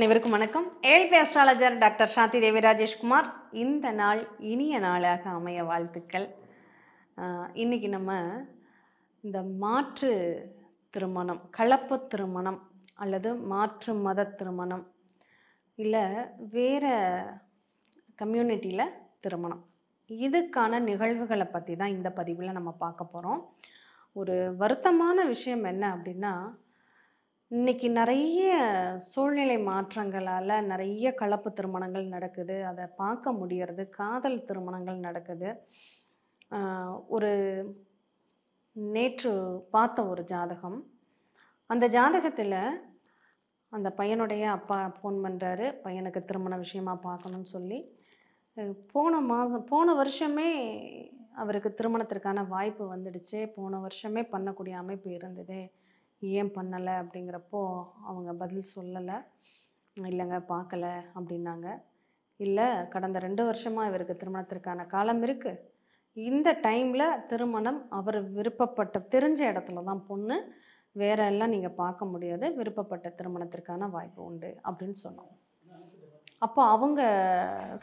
அனைவருக்கும் வணக்கம் ஏழ்பி அஸ்ட்ராலஜர் டாக்டர் சாந்தி தேவி ராஜேஷ்குமார் இந்த நாள் இனிய நாளாக அமைய வாழ்த்துக்கள் இன்றைக்கி நம்ம இந்த மாற்று திருமணம் கலப்பு திருமணம் அல்லது மாற்று மத திருமணம் இல்லை வேறு கம்யூனிட்டியில் திருமணம் இதுக்கான நிகழ்வுகளை பற்றி தான் இந்த பதிவில் நம்ம பார்க்க போகிறோம் ஒரு வருத்தமான விஷயம் என்ன அப்படின்னா இன்னைக்கு நிறைய சூழ்நிலை மாற்றங்களால் நிறைய கலப்பு திருமணங்கள் நடக்குது அதை பார்க்க முடியறது காதல் திருமணங்கள் நடக்குது ஒரு நேற்று பார்த்த ஒரு ஜாதகம் அந்த ஜாதகத்தில் அந்த பையனுடைய அப்பா ஃபோன் பண்ணுறாரு பையனுக்கு திருமண விஷயமா பார்க்கணும்னு சொல்லி போன மாதம் போன வருஷமே அவருக்கு திருமணத்திற்கான வாய்ப்பு வந்துடுச்சு போன வருஷமே பண்ணக்கூடிய அமைப்பு இருந்தது ஏன் பண்ணலை அப்படிங்கிறப்போ அவங்க பதில் சொல்லலை இல்லைங்க பார்க்கல அப்படின்னாங்க இல்லை கடந்த ரெண்டு வருஷமாக இவருக்கு திருமணத்திற்கான காலம் இருக்குது இந்த டைமில் திருமணம் அவர் விருப்பப்பட்ட தெரிஞ்ச இடத்துல தான் பொண்ணு வேற எல்லாம் நீங்கள் பார்க்க முடியாது விருப்பப்பட்ட திருமணத்திற்கான வாய்ப்பு உண்டு அப்படின்னு சொன்னோம் அப்போ அவங்க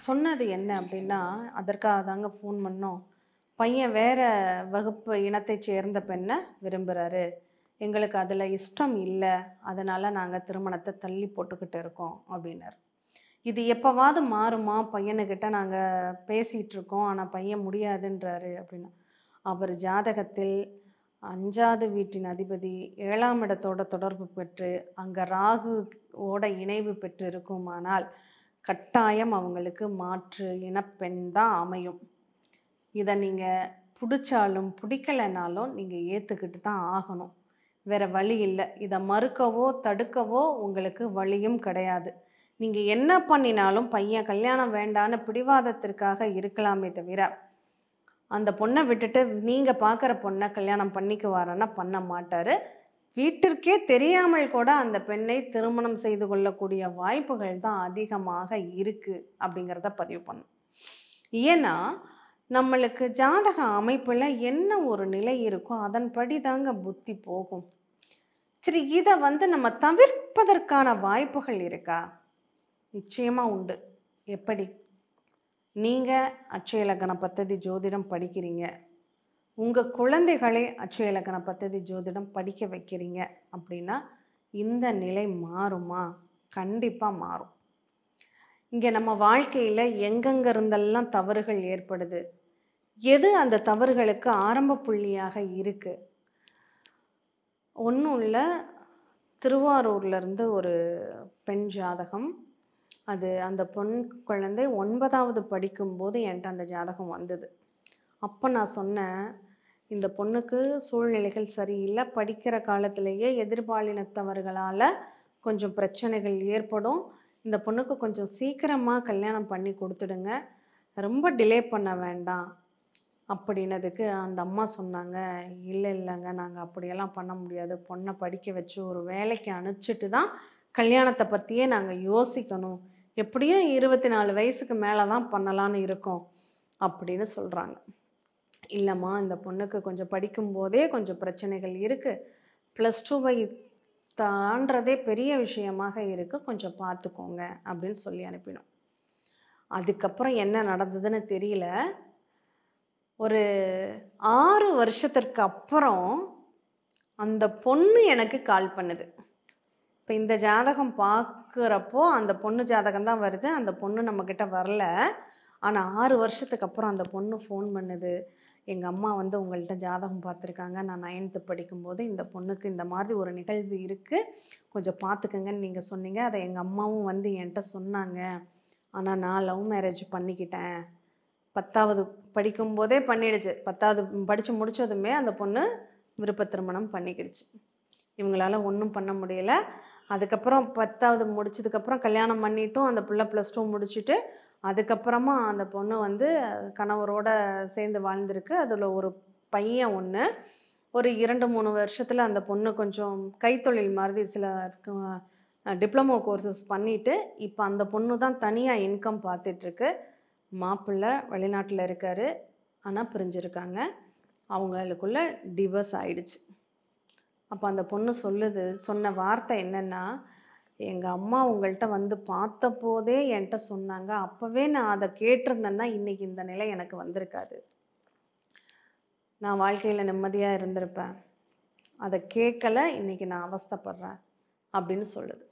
சொன்னது என்ன அப்படின்னா அதற்காக தாங்க ஃபோன் பண்ணோம் பையன் வேறு வகுப்பு இனத்தை சேர்ந்த பெண்ணை விரும்புகிறாரு எங்களுக்கு அதில் இஷ்டம் இல்லை அதனால் நாங்கள் திருமணத்தை தள்ளி போட்டுக்கிட்டு இருக்கோம் அப்படின்னார் இது எப்போவாது மாறுமா பையனுக்கிட்ட நாங்கள் பேசிகிட்ருக்கோம் ஆனால் பையன் முடியாதுன்றாரு அப்படின்னா அவர் ஜாதகத்தில் அஞ்சாவது வீட்டின் அதிபதி ஏழாம் இடத்தோட தொடர்பு பெற்று அங்கே ராகுவோட இணைவு பெற்று இருக்குமானால் கட்டாயம் அவங்களுக்கு மாற்று இனப்பெண் தான் அமையும் இதை நீங்கள் பிடிச்சாலும் பிடிக்கலைனாலும் நீங்கள் ஏற்றுக்கிட்டு தான் ஆகணும் வேறு வழி இல்லை இதை மறுக்கவோ தடுக்கவோ உங்களுக்கு வழியும் கிடையாது நீங்கள் என்ன பண்ணினாலும் பையன் கல்யாணம் வேண்டான பிடிவாதத்திற்காக இருக்கலாமே தவிர அந்த பொண்ணை விட்டுட்டு நீங்கள் பார்க்குற பொண்ணை கல்யாணம் பண்ணிக்குவாரன்னா பண்ண மாட்டார் வீட்டிற்கே தெரியாமல் கூட அந்த பெண்ணை திருமணம் செய்து கொள்ளக்கூடிய வாய்ப்புகள் தான் அதிகமாக இருக்குது அப்படிங்கிறத பதிவு பண்ணும் ஏன்னா நம்மளுக்கு ஜாதக அமைப்பில் என்ன ஒரு நிலை இருக்கோ அதன்படி தாங்க புத்தி போகும் சரி இதை வந்து நம்ம தவிர்ப்பதற்கான வாய்ப்புகள் இருக்கா நிச்சயமாக உண்டு எப்படி நீங்கள் அச்சயலக்கண பத்ததி ஜோதிடம் படிக்கிறீங்க உங்கள் குழந்தைகளை அச்சயலக்கண பத்ததி ஜோதிடம் படிக்க வைக்கிறீங்க அப்படின்னா இந்த நிலை மாறுமா கண்டிப்பாக மாறும் இங்கே நம்ம வாழ்க்கையில் எங்கெங்கிருந்தெல்லாம் இருந்தெல்லாம் தவறுகள் ஏற்படுது எது அந்த தவறுகளுக்கு ஆரம்ப புள்ளியாக இருக்குது ஒன்றும் இல்லை திருவாரூர்லேருந்து ஒரு பெண் ஜாதகம் அது அந்த பெண் குழந்தை ஒன்பதாவது படிக்கும்போது என்கிட்ட அந்த ஜாதகம் வந்தது அப்போ நான் சொன்னேன் இந்த பொண்ணுக்கு சூழ்நிலைகள் சரியில்லை படிக்கிற காலத்திலேயே எதிர்பாலினத்தவர்களால் கொஞ்சம் பிரச்சனைகள் ஏற்படும் இந்த பொண்ணுக்கு கொஞ்சம் சீக்கிரமாக கல்யாணம் பண்ணி கொடுத்துடுங்க ரொம்ப டிலே பண்ண வேண்டாம் அப்படின்னதுக்கு அந்த அம்மா சொன்னாங்க இல்லை இல்லைங்க நாங்கள் அப்படியெல்லாம் பண்ண முடியாது பொண்ணை படிக்க வச்சு ஒரு வேலைக்கு அனுப்பிச்சிட்டு தான் கல்யாணத்தை பற்றியே நாங்கள் யோசிக்கணும் எப்படியும் இருபத்தி நாலு வயசுக்கு மேலே தான் பண்ணலான்னு இருக்கோம் அப்படின்னு சொல்கிறாங்க இல்லைம்மா இந்த பொண்ணுக்கு கொஞ்சம் படிக்கும்போதே கொஞ்சம் பிரச்சனைகள் இருக்குது ப்ளஸ் டூ வை தாண்டதே பெரிய விஷயமாக இருக்குது கொஞ்சம் பார்த்துக்கோங்க அப்படின்னு சொல்லி அனுப்பினோம் அதுக்கப்புறம் என்ன நடந்ததுன்னு தெரியல ஒரு ஆறு வருஷத்திற்கு அப்புறம் அந்த பொண்ணு எனக்கு கால் பண்ணுது இப்போ இந்த ஜாதகம் பார்க்குறப்போ அந்த பொண்ணு ஜாதகம் தான் வருது அந்த பொண்ணு நம்மக்கிட்ட வரல ஆனால் ஆறு வருஷத்துக்கு அப்புறம் அந்த பொண்ணு ஃபோன் பண்ணுது எங்கள் அம்மா வந்து உங்கள்கிட்ட ஜாதகம் பார்த்துருக்காங்க நான் நைன்த்து படிக்கும்போது இந்த பொண்ணுக்கு இந்த மாதிரி ஒரு நிகழ்வு இருக்குது கொஞ்சம் பார்த்துக்கங்கன்னு நீங்கள் சொன்னீங்க அதை எங்கள் அம்மாவும் வந்து என்கிட்ட சொன்னாங்க ஆனால் நான் லவ் மேரேஜ் பண்ணிக்கிட்டேன் பத்தாவது படிக்கும் போதே பண்ணிடுச்சு பத்தாவது படித்து முடித்ததுமே அந்த பொண்ணு விருப்ப திருமணம் பண்ணிக்கிடுச்சு இவங்களால ஒன்றும் பண்ண முடியல அதுக்கப்புறம் பத்தாவது முடிச்சதுக்கப்புறம் கல்யாணம் பண்ணிட்டும் அந்த பிள்ளை ப்ளஸ் டூ முடிச்சுட்டு அதுக்கப்புறமா அந்த பொண்ணு வந்து கணவரோட சேர்ந்து வாழ்ந்திருக்கு அதில் ஒரு பையன் ஒன்று ஒரு இரண்டு மூணு வருஷத்தில் அந்த பொண்ணு கொஞ்சம் கைத்தொழில் மாதிரி சில டிப்ளமோ கோர்சஸ் பண்ணிவிட்டு இப்போ அந்த பொண்ணு தான் தனியாக இன்கம் பார்த்துட்ருக்கு மாப்பிள்ளை வெளிநாட்டில் இருக்கார் ஆனால் பிரிஞ்சிருக்காங்க அவங்களுக்குள்ள டிவர்ஸ் ஆயிடுச்சு அப்போ அந்த பொண்ணு சொல்லுது சொன்ன வார்த்தை என்னென்னா எங்கள் அம்மா உங்கள்கிட்ட வந்து பார்த்த போதே என்கிட்ட சொன்னாங்க அப்போவே நான் அதை கேட்டிருந்தேன்னா இன்றைக்கி இந்த நிலை எனக்கு வந்திருக்காது நான் வாழ்க்கையில் நிம்மதியாக இருந்திருப்பேன் அதை கேட்கலை இன்றைக்கி நான் அவஸ்தப்படுறேன் அப்படின்னு சொல்லுது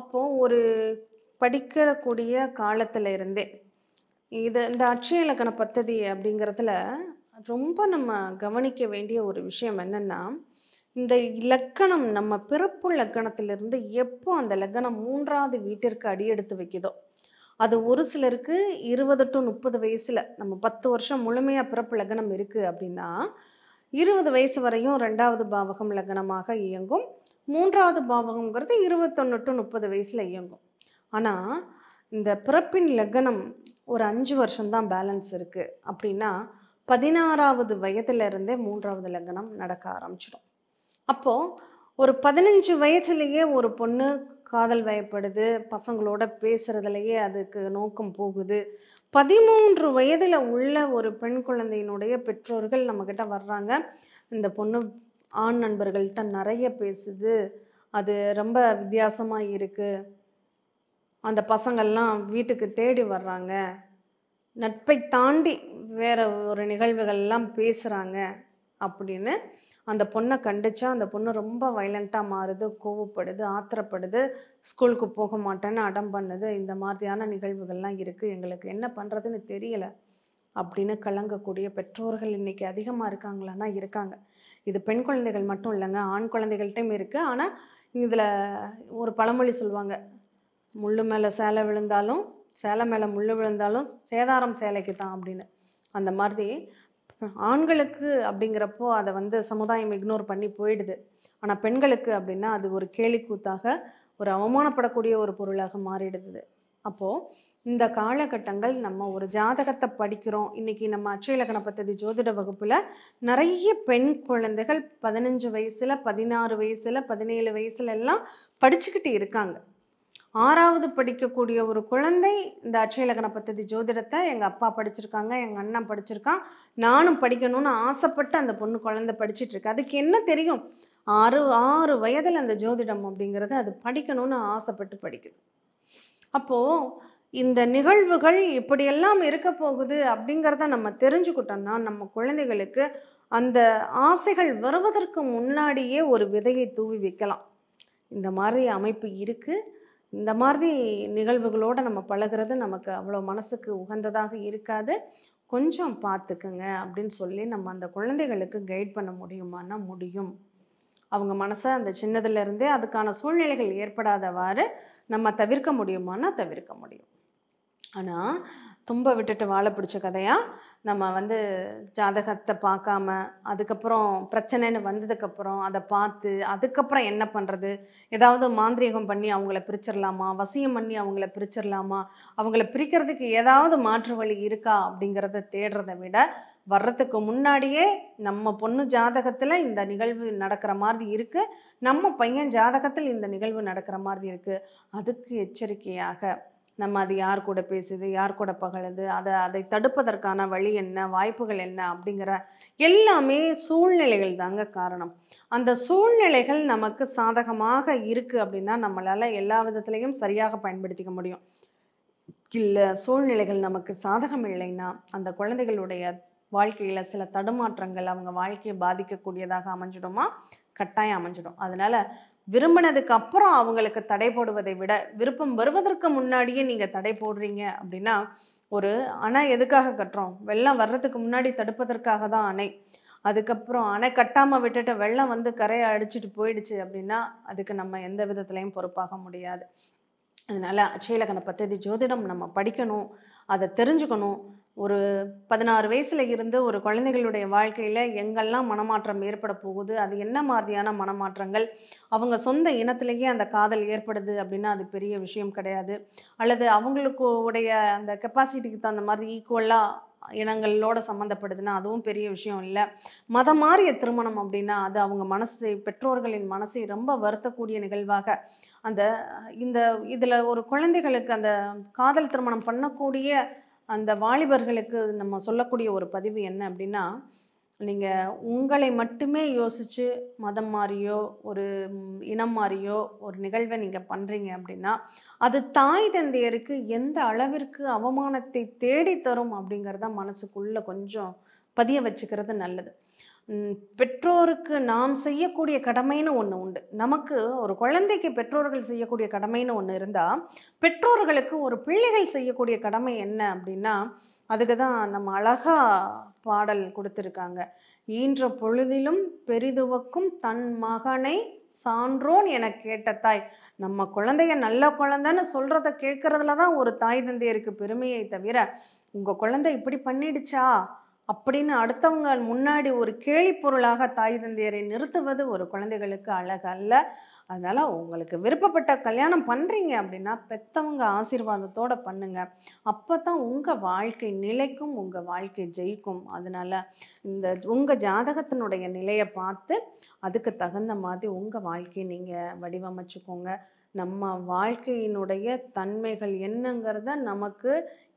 அப்போது ஒரு படிக்கக்கூடிய காலத்தில் இருந்தே இது இந்த அட்சய இலக்கண பத்ததி அப்படிங்கிறதுல ரொம்ப நம்ம கவனிக்க வேண்டிய ஒரு விஷயம் என்னென்னா இந்த லக்கணம் நம்ம பிறப்பு லக்கணத்திலிருந்து எப்போ அந்த லக்கணம் மூன்றாவது வீட்டிற்கு அடியெடுத்து வைக்குதோ அது ஒரு சிலருக்கு இருபது டு முப்பது வயசில் நம்ம பத்து வருஷம் முழுமையாக பிறப்பு லக்கணம் இருக்குது அப்படின்னா இருபது வயசு வரையும் ரெண்டாவது பாவகம் லக்கணமாக இயங்கும் மூன்றாவது பாவகங்கிறது இருபத்தொன்று டு முப்பது வயசில் இயங்கும் ஆனால் இந்த பிறப்பின் லக்கணம் ஒரு அஞ்சு வருஷம்தான் பேலன்ஸ் இருக்குது அப்படின்னா பதினாறாவது வயதுலேருந்தே மூன்றாவது லக்னம் நடக்க ஆரம்பிச்சிடும் அப்போது ஒரு பதினஞ்சு வயதுலேயே ஒரு பொண்ணு காதல் வயப்படுது பசங்களோட பேசுகிறதுலையே அதுக்கு நோக்கம் போகுது பதிமூன்று வயதில் உள்ள ஒரு பெண் குழந்தையினுடைய பெற்றோர்கள் நம்மக்கிட்ட வர்றாங்க இந்த பொண்ணு ஆண் நண்பர்கள்ட்ட நிறைய பேசுது அது ரொம்ப வித்தியாசமாக இருக்குது அந்த பசங்கள்லாம் வீட்டுக்கு தேடி வர்றாங்க நட்பை தாண்டி வேறு ஒரு நிகழ்வுகள்லாம் பேசுகிறாங்க அப்படின்னு அந்த பொண்ணை கண்டிச்சா அந்த பொண்ணு ரொம்ப வைலண்ட்டாக மாறுது கோவப்படுது ஆத்திரப்படுது ஸ்கூலுக்கு போக மாட்டேன்னு அடம் பண்ணுது இந்த மாதிரியான நிகழ்வுகள்லாம் இருக்குது எங்களுக்கு என்ன பண்ணுறதுன்னு தெரியலை அப்படின்னு கலங்கக்கூடிய பெற்றோர்கள் இன்றைக்கி அதிகமாக இருக்காங்களான்னா இருக்காங்க இது பெண் குழந்தைகள் மட்டும் இல்லைங்க ஆண் குழந்தைகள்கிட்டையும் இருக்குது ஆனால் இதில் ஒரு பழமொழி சொல்லுவாங்க முள் மேலே சேலை விழுந்தாலும் சேலை மேலே முள் விழுந்தாலும் சேதாரம் சேலைக்கு தான் அப்படின்னு அந்த மாதிரி ஆண்களுக்கு அப்படிங்கிறப்போ அதை வந்து சமுதாயம் இக்னோர் பண்ணி போயிடுது ஆனால் பெண்களுக்கு அப்படின்னா அது ஒரு கேலிக்கூத்தாக ஒரு அவமானப்படக்கூடிய ஒரு பொருளாக மாறிடுது அப்போது இந்த காலகட்டங்கள் நம்ம ஒரு ஜாதகத்தை படிக்கிறோம் இன்றைக்கி நம்ம அச்சயலக்கண பத்ததி ஜோதிட வகுப்பில் நிறைய பெண் குழந்தைகள் பதினஞ்சு வயசில் பதினாறு வயசில் பதினேழு வயசுல எல்லாம் படிச்சுக்கிட்டு இருக்காங்க ஆறாவது படிக்கக்கூடிய ஒரு குழந்தை இந்த அட்சயலக்கண பத்ததி ஜோதிடத்தை எங்கள் அப்பா படிச்சிருக்காங்க எங்கள் அண்ணன் படிச்சிருக்கான் நானும் படிக்கணும்னு ஆசைப்பட்டு அந்த பொண்ணு குழந்தை இருக்கு அதுக்கு என்ன தெரியும் ஆறு ஆறு வயதில் அந்த ஜோதிடம் அப்படிங்கிறது அது படிக்கணும்னு ஆசைப்பட்டு படிக்குது அப்போது இந்த நிகழ்வுகள் இப்படியெல்லாம் இருக்க போகுது அப்படிங்கிறத நம்ம தெரிஞ்சுக்கிட்டோம்னா நம்ம குழந்தைகளுக்கு அந்த ஆசைகள் வருவதற்கு முன்னாடியே ஒரு விதையை தூவி வைக்கலாம் இந்த மாதிரி அமைப்பு இருக்குது இந்த மாதிரி நிகழ்வுகளோடு நம்ம பழகிறது நமக்கு அவ்வளோ மனசுக்கு உகந்ததாக இருக்காது கொஞ்சம் பார்த்துக்குங்க அப்படின்னு சொல்லி நம்ம அந்த குழந்தைகளுக்கு கைட் பண்ண முடியுமானா முடியும் அவங்க மனசை அந்த சின்னதுலேருந்தே அதுக்கான சூழ்நிலைகள் ஏற்படாதவாறு நம்ம தவிர்க்க முடியுமானா தவிர்க்க முடியும் ஆனால் தும்ப விட்டுட்டு வாழை பிடிச்ச கதையாக நம்ம வந்து ஜாதகத்தை பார்க்காம அதுக்கப்புறம் பிரச்சனைன்னு வந்ததுக்கப்புறம் அதை பார்த்து அதுக்கப்புறம் என்ன பண்ணுறது ஏதாவது மாந்திரீகம் பண்ணி அவங்கள பிரிச்சிடலாமா வசியம் பண்ணி அவங்கள பிரிச்சிடலாமா அவங்கள பிரிக்கிறதுக்கு ஏதாவது மாற்று வழி இருக்கா அப்படிங்கிறத தேடுறதை விட வர்றதுக்கு முன்னாடியே நம்ம பொண்ணு ஜாதகத்தில் இந்த நிகழ்வு நடக்கிற மாதிரி இருக்குது நம்ம பையன் ஜாதகத்தில் இந்த நிகழ்வு நடக்கிற மாதிரி இருக்குது அதுக்கு எச்சரிக்கையாக நம்ம அது யார் கூட பேசுது யார் கூட பகழுது அதை அதை தடுப்பதற்கான வழி என்ன வாய்ப்புகள் என்ன அப்படிங்கிற எல்லாமே சூழ்நிலைகள் தாங்க காரணம் அந்த சூழ்நிலைகள் நமக்கு சாதகமாக இருக்குது அப்படின்னா நம்மளால் எல்லா விதத்துலேயும் சரியாக பயன்படுத்திக்க முடியும் இல்லை சூழ்நிலைகள் நமக்கு சாதகம் இல்லைன்னா அந்த குழந்தைகளுடைய வாழ்க்கையில் சில தடுமாற்றங்கள் அவங்க வாழ்க்கையை பாதிக்கக்கூடியதாக அமைஞ்சிடுமா கட்டாயம் அமைஞ்சிடும் அதனால் விரும்பினதுக்கு அப்புறம் அவங்களுக்கு தடை போடுவதை விட விருப்பம் வருவதற்கு முன்னாடியே நீங்கள் தடை போடுறீங்க அப்படின்னா ஒரு அணை எதுக்காக கட்டுறோம் வெள்ளம் வர்றதுக்கு முன்னாடி தடுப்பதற்காக தான் அணை அதுக்கப்புறம் அணை கட்டாமல் விட்டுட்டு வெள்ளம் வந்து கரையை அடிச்சுட்டு போயிடுச்சு அப்படின்னா அதுக்கு நம்ம எந்த விதத்துலையும் பொறுப்பாக முடியாது அதனால் அச்சயலக்கண பத்ததி ஜோதிடம் நம்ம படிக்கணும் அதை தெரிஞ்சுக்கணும் ஒரு பதினாறு வயசில் இருந்து ஒரு குழந்தைகளுடைய வாழ்க்கையில் எங்கெல்லாம் மனமாற்றம் ஏற்பட போகுது அது என்ன மாதிரியான மனமாற்றங்கள் அவங்க சொந்த இனத்திலேயே அந்த காதல் ஏற்படுது அப்படின்னா அது பெரிய விஷயம் கிடையாது அல்லது அவங்களுக்கு உடைய அந்த கெப்பாசிட்டிக்கு தகுந்த மாதிரி ஈக்குவலாக இனங்களோட சம்மந்தப்படுதுன்னா அதுவும் பெரிய விஷயம் இல்லை மதம் மாறிய திருமணம் அப்படின்னா அது அவங்க மனசை பெற்றோர்களின் மனசை ரொம்ப வருத்தக்கூடிய நிகழ்வாக அந்த இந்த இதில் ஒரு குழந்தைகளுக்கு அந்த காதல் திருமணம் பண்ணக்கூடிய அந்த வாலிபர்களுக்கு நம்ம சொல்லக்கூடிய ஒரு பதிவு என்ன அப்படின்னா நீங்கள் உங்களை மட்டுமே யோசித்து மதம் மாறியோ ஒரு இனம் மாறியோ ஒரு நிகழ்வை நீங்கள் பண்ணுறீங்க அப்படின்னா அது தாய் தந்தையருக்கு எந்த அளவிற்கு அவமானத்தை தேடி தரும் அப்படிங்கிறத மனசுக்குள்ளே கொஞ்சம் பதிய வச்சுக்கிறது நல்லது பெற்றோருக்கு நாம் செய்யக்கூடிய கடமைன்னு ஒன்று உண்டு நமக்கு ஒரு குழந்தைக்கு பெற்றோர்கள் செய்யக்கூடிய கடமைன்னு ஒன்று இருந்தால் பெற்றோர்களுக்கு ஒரு பிள்ளைகள் செய்யக்கூடிய கடமை என்ன அப்படின்னா அதுக்கு தான் நம்ம அழகா பாடல் கொடுத்துருக்காங்க ஈன்ற பொழுதிலும் பெரிதுவக்கும் தன் மகனை சான்றோன் என கேட்ட தாய் நம்ம குழந்தைய நல்ல குழந்தைன்னு சொல்கிறத கேட்குறதுல தான் ஒரு தாய் தந்தையருக்கு பெருமையை தவிர உங்கள் குழந்தை இப்படி பண்ணிடுச்சா அப்படின்னு அடுத்தவங்க முன்னாடி ஒரு கேலி பொருளாக தாய் தந்தையரை நிறுத்துவது ஒரு குழந்தைகளுக்கு அழகல்ல அதனால் உங்களுக்கு விருப்பப்பட்ட கல்யாணம் பண்ணுறீங்க அப்படின்னா பெத்தவங்க ஆசீர்வாதத்தோடு பண்ணுங்க அப்போ தான் உங்கள் வாழ்க்கை நிலைக்கும் உங்கள் வாழ்க்கை ஜெயிக்கும் அதனால் இந்த உங்கள் ஜாதகத்தினுடைய நிலையை பார்த்து அதுக்கு தகுந்த மாதிரி உங்கள் வாழ்க்கையை நீங்கள் வடிவமைச்சுக்கோங்க நம்ம வாழ்க்கையினுடைய தன்மைகள் என்னங்கிறத நமக்கு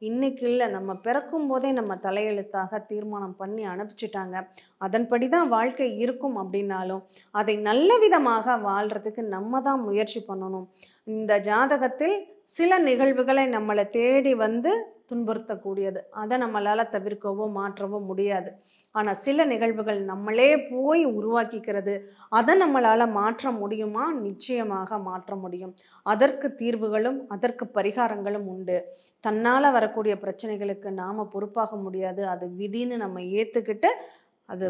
இன்னைக்கு இல்லை நம்ம பிறக்கும் போதே நம்ம தலையெழுத்தாக தீர்மானம் பண்ணி அனுப்பிச்சிட்டாங்க அதன்படி தான் வாழ்க்கை இருக்கும் அப்படின்னாலும் அதை நல்ல விதமாக வாழ்கிறதுக்கு நம்ம தான் முயற்சி பண்ணணும் இந்த ஜாதகத்தில் சில நிகழ்வுகளை நம்மளை தேடி வந்து துன்புறுத்தக்கூடியது அதை நம்மளால் தவிர்க்கவோ மாற்றவோ முடியாது ஆனால் சில நிகழ்வுகள் நம்மளே போய் உருவாக்கிக்கிறது அதை நம்மளால் மாற்ற முடியுமா நிச்சயமாக மாற்ற முடியும் அதற்கு தீர்வுகளும் அதற்கு பரிகாரங்களும் உண்டு தன்னால் வரக்கூடிய பிரச்சனைகளுக்கு நாம் பொறுப்பாக முடியாது அது விதின்னு நம்ம ஏற்றுக்கிட்டு அது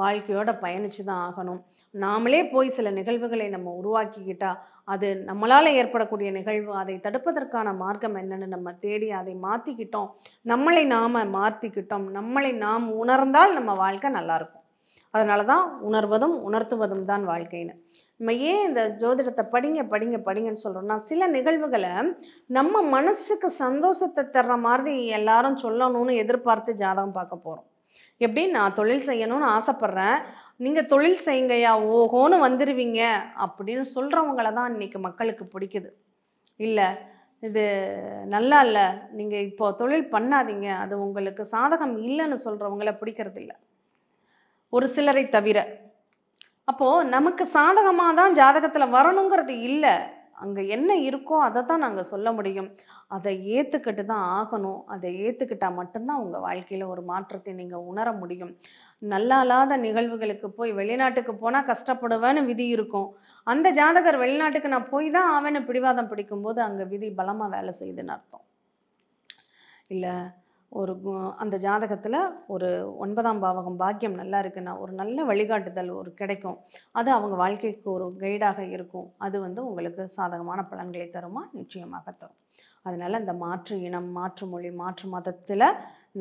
வாழ்க்கையோட பயணித்து தான் ஆகணும் நாமளே போய் சில நிகழ்வுகளை நம்ம உருவாக்கிக்கிட்டால் அது நம்மளால் ஏற்படக்கூடிய நிகழ்வு அதை தடுப்பதற்கான மார்க்கம் என்னென்னு நம்ம தேடி அதை மாற்றிக்கிட்டோம் நம்மளை நாம் மாற்றிக்கிட்டோம் நம்மளை நாம் உணர்ந்தால் நம்ம வாழ்க்கை நல்லாயிருக்கும் அதனால தான் உணர்வதும் உணர்த்துவதும் தான் வாழ்க்கைன்னு நம்ம ஏன் இந்த ஜோதிடத்தை படிங்க படிங்க படிங்கன்னு சொல்கிறோம்னா சில நிகழ்வுகளை நம்ம மனசுக்கு சந்தோஷத்தை தர்ற மாதிரி எல்லாரும் சொல்லணும்னு எதிர்பார்த்து ஜாதகம் பார்க்க போகிறோம் எப்படி நான் தொழில் செய்யணும்னு ஆசைப்பட்றேன் நீங்கள் தொழில் செய்யுங்கய்யா ஓஹோன்னு வந்துடுவீங்க அப்படின்னு சொல்கிறவங்கள தான் இன்றைக்கி மக்களுக்கு பிடிக்குது இல்லை இது நல்லா இல்லை நீங்கள் இப்போ தொழில் பண்ணாதீங்க அது உங்களுக்கு சாதகம் இல்லைன்னு சொல்கிறவங்கள பிடிக்கிறது இல்லை ஒரு சிலரை தவிர அப்போது நமக்கு சாதகமாக தான் ஜாதகத்தில் வரணுங்கிறது இல்லை அங்கே என்ன இருக்கோ அதை தான் நாங்கள் சொல்ல முடியும் அதை ஏற்றுக்கிட்டு தான் ஆகணும் அதை ஏற்றுக்கிட்டால் மட்டும்தான் உங்கள் வாழ்க்கையில் ஒரு மாற்றத்தை நீங்கள் உணர முடியும் நல்லா இல்லாத நிகழ்வுகளுக்கு போய் வெளிநாட்டுக்கு போனால் கஷ்டப்படுவேன்னு விதி இருக்கும் அந்த ஜாதகர் வெளிநாட்டுக்கு நான் போய் தான் ஆவேன்னு பிடிவாதம் பிடிக்கும்போது அங்கே விதி பலமாக வேலை செய்யுதுன்னு அர்த்தம் இல்லை ஒரு அந்த ஜாதகத்தில் ஒரு ஒன்பதாம் பாவகம் பாக்கியம் நல்லா இருக்குன்னா ஒரு நல்ல வழிகாட்டுதல் ஒரு கிடைக்கும் அது அவங்க வாழ்க்கைக்கு ஒரு கைடாக இருக்கும் அது வந்து உங்களுக்கு சாதகமான பலன்களை தருமா நிச்சயமாக தரும் அதனால் இந்த மாற்று இனம் மாற்று மொழி மாற்று மதத்தில்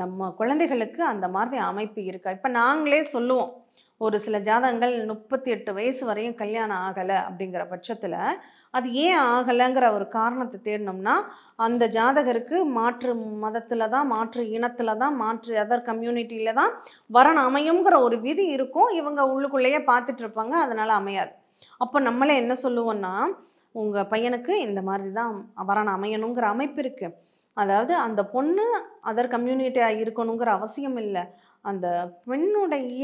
நம்ம குழந்தைகளுக்கு அந்த மாதிரி அமைப்பு இருக்கா இப்போ நாங்களே சொல்லுவோம் ஒரு சில ஜாதகங்கள் முப்பத்தி எட்டு வயசு வரையும் கல்யாணம் ஆகலை அப்படிங்கிற பட்சத்தில் அது ஏன் ஆகலைங்கிற ஒரு காரணத்தை தேடினோம்னா அந்த ஜாதகருக்கு மாற்று மதத்தில் தான் மாற்று இனத்தில் தான் மாற்று அதர் கம்யூனிட்டியில் தான் வரன் அமையுங்கிற ஒரு விதி இருக்கும் இவங்க உள்ளுக்குள்ளேயே பார்த்துட்டு இருப்பாங்க அதனால் அமையாது அப்போ நம்மளே என்ன சொல்லுவோம்னா உங்கள் பையனுக்கு இந்த மாதிரி தான் வரன் அமையணுங்கிற அமைப்பு இருக்குது அதாவது அந்த பொண்ணு அதர் கம்யூனிட்டியாக இருக்கணுங்கிற அவசியம் இல்லை அந்த பெண்ணுடைய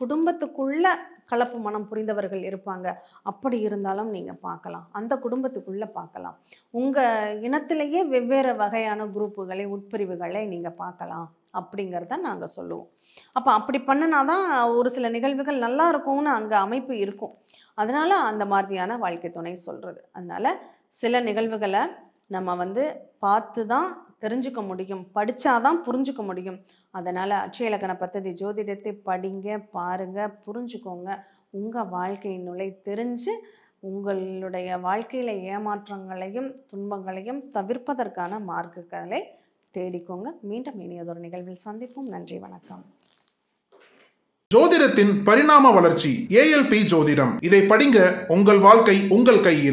குடும்பத்துக்குள்ள கலப்பு மனம் புரிந்தவர்கள் இருப்பாங்க அப்படி இருந்தாலும் நீங்கள் பார்க்கலாம் அந்த குடும்பத்துக்குள்ளே பார்க்கலாம் உங்கள் இனத்திலேயே வெவ்வேறு வகையான குரூப்புகளை உட்பிரிவுகளை நீங்கள் பார்க்கலாம் அப்படிங்கிறத நாங்கள் சொல்லுவோம் அப்போ அப்படி பண்ணினா ஒரு சில நிகழ்வுகள் நல்லா இருக்கும்னு அங்கே அமைப்பு இருக்கும் அதனால் அந்த மாதிரியான வாழ்க்கை துணை சொல்கிறது அதனால் சில நிகழ்வுகளை நம்ம வந்து பார்த்து தான் தெரிஞ்சுக்க முடியும் படித்தாதான் புரிஞ்சுக்க முடியும் அதனால் அட்சய இலக்கண பத்ததி ஜோதிடத்தை படிங்க பாருங்கள் புரிஞ்சுக்கோங்க உங்கள் வாழ்க்கையினுள்ளே தெரிஞ்சு உங்களுடைய வாழ்க்கையில் ஏமாற்றங்களையும் துன்பங்களையும் தவிர்ப்பதற்கான மார்க்குகளை தேடிக்கோங்க மீண்டும் இனியதொரு நிகழ்வில் சந்திப்போம் நன்றி வணக்கம் ஜோதிடத்தின் பரிணாம வளர்ச்சி ஏஎல்பி ஜோதிடம் இதை படிங்க உங்கள் வாழ்க்கை உங்கள் கையில்